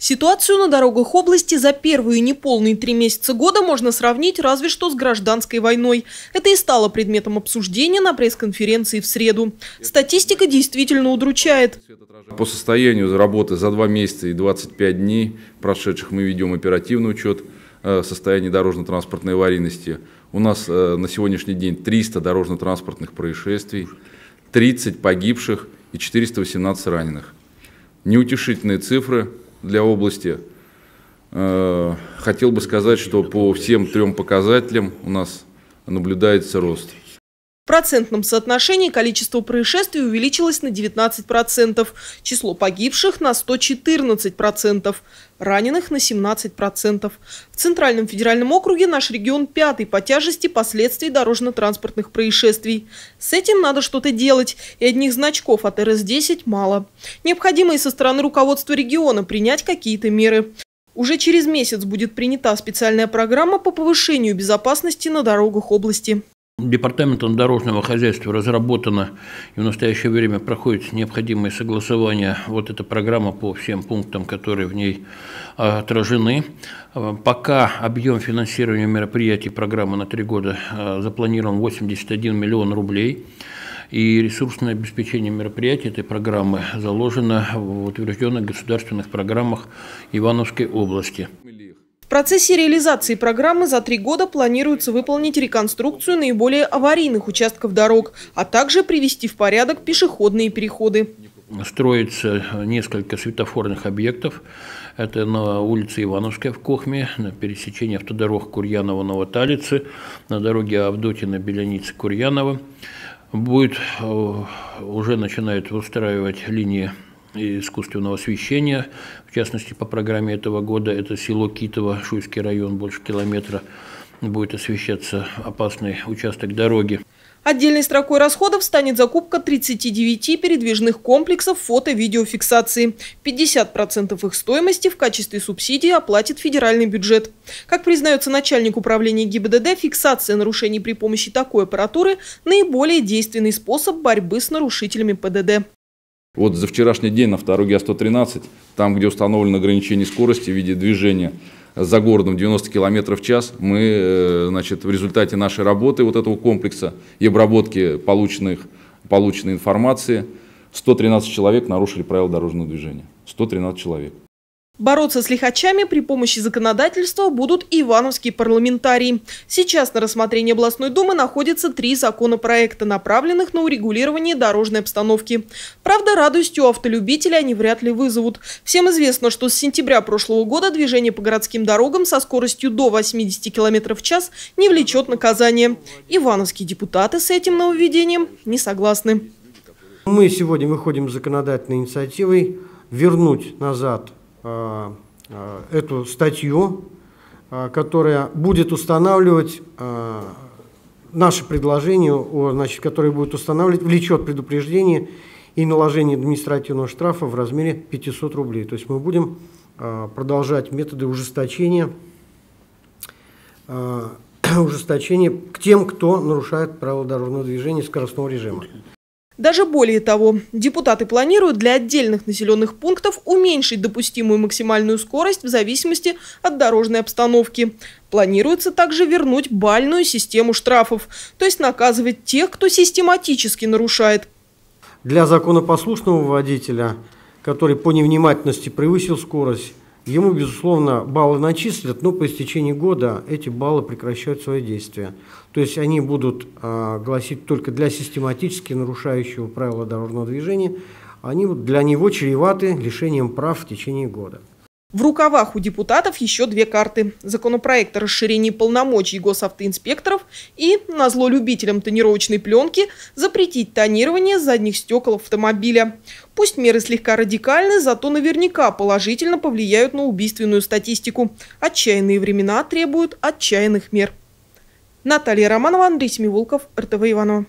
Ситуацию на дорогах области за первые неполные три месяца года можно сравнить разве что с гражданской войной. Это и стало предметом обсуждения на пресс-конференции в среду. Статистика действительно удручает. По состоянию работы за два месяца и 25 дней, прошедших, мы ведем оперативный учет э, состояния дорожно-транспортной аварийности. У нас э, на сегодняшний день 300 дорожно-транспортных происшествий, 30 погибших и 418 раненых. Неутешительные цифры – для области. Э, хотел бы сказать, что по всем трем показателям у нас наблюдается рост процентном соотношении количество происшествий увеличилось на 19%, число погибших на 114%, раненых на 17%. В Центральном федеральном округе наш регион пятый по тяжести последствий дорожно-транспортных происшествий. С этим надо что-то делать, и одних значков от РС-10 мало. Необходимо и со стороны руководства региона принять какие-то меры. Уже через месяц будет принята специальная программа по повышению безопасности на дорогах области. Департаментом дорожного хозяйства разработана и в настоящее время проходит необходимое согласование. Вот эта программа по всем пунктам, которые в ней а, отражены. А, пока объем финансирования мероприятий программы на три года а, запланирован 81 миллион рублей. И ресурсное обеспечение мероприятий этой программы заложено в утвержденных государственных программах Ивановской области процессе реализации программы за три года планируется выполнить реконструкцию наиболее аварийных участков дорог, а также привести в порядок пешеходные переходы. Строится несколько светофорных объектов. Это на улице Ивановская в Кохме, на пересечении автодорог Курьянова-Новоталицы, на дороге Авдотина-Беляница-Курьянова. Будет э, уже начинают устраивать линии и искусственного освещения. В частности, по программе этого года это село Китово, Шуйский район, больше километра будет освещаться опасный участок дороги. Отдельной строкой расходов станет закупка 39 передвижных комплексов фото-видеофиксации. 50% их стоимости в качестве субсидии оплатит федеральный бюджет. Как признается начальник управления ГИБДД, фиксация нарушений при помощи такой аппаратуры – наиболее действенный способ борьбы с нарушителями ПДД. Вот за вчерашний день на второй А113, там, где установлено ограничение скорости в виде движения за городом 90 км в час, мы э, значит, в результате нашей работы вот этого комплекса и обработки полученных, полученной информации 113 человек нарушили правила дорожного движения. 113 человек. Бороться с лихачами при помощи законодательства будут ивановские парламентарии. Сейчас на рассмотрении областной думы находятся три законопроекта, направленных на урегулирование дорожной обстановки. Правда, радостью автолюбителей они вряд ли вызовут. Всем известно, что с сентября прошлого года движение по городским дорогам со скоростью до 80 км в час не влечет наказание. Ивановские депутаты с этим нововведением не согласны. Мы сегодня выходим с законодательной инициативой вернуть назад Э, э, эту статью, э, которая будет устанавливать наше предложение, о, значит, которое будет устанавливать, влечет предупреждение и наложение административного штрафа в размере 500 рублей. То есть мы будем продолжать методы ужесточения, ужесточения к тем, кто нарушает правила дорожного движения скоростного режима. Даже более того, депутаты планируют для отдельных населенных пунктов уменьшить допустимую максимальную скорость в зависимости от дорожной обстановки. Планируется также вернуть бальную систему штрафов, то есть наказывать тех, кто систематически нарушает. Для законопослушного водителя, который по невнимательности превысил скорость, Ему, безусловно, баллы начислят, но по истечении года эти баллы прекращают свое действие. То есть они будут э, гласить только для систематически нарушающего правила дорожного движения, они для него чреваты лишением прав в течение года. В рукавах у депутатов еще две карты. Законопроект о расширении полномочий госавтоинспекторов и, на зло любителям тонировочной пленки, запретить тонирование задних стекол автомобиля. Пусть меры слегка радикальны, зато наверняка положительно повлияют на убийственную статистику. Отчаянные времена требуют отчаянных мер. Наталья Романова, Андрей Семиволков, РТВ Иванова.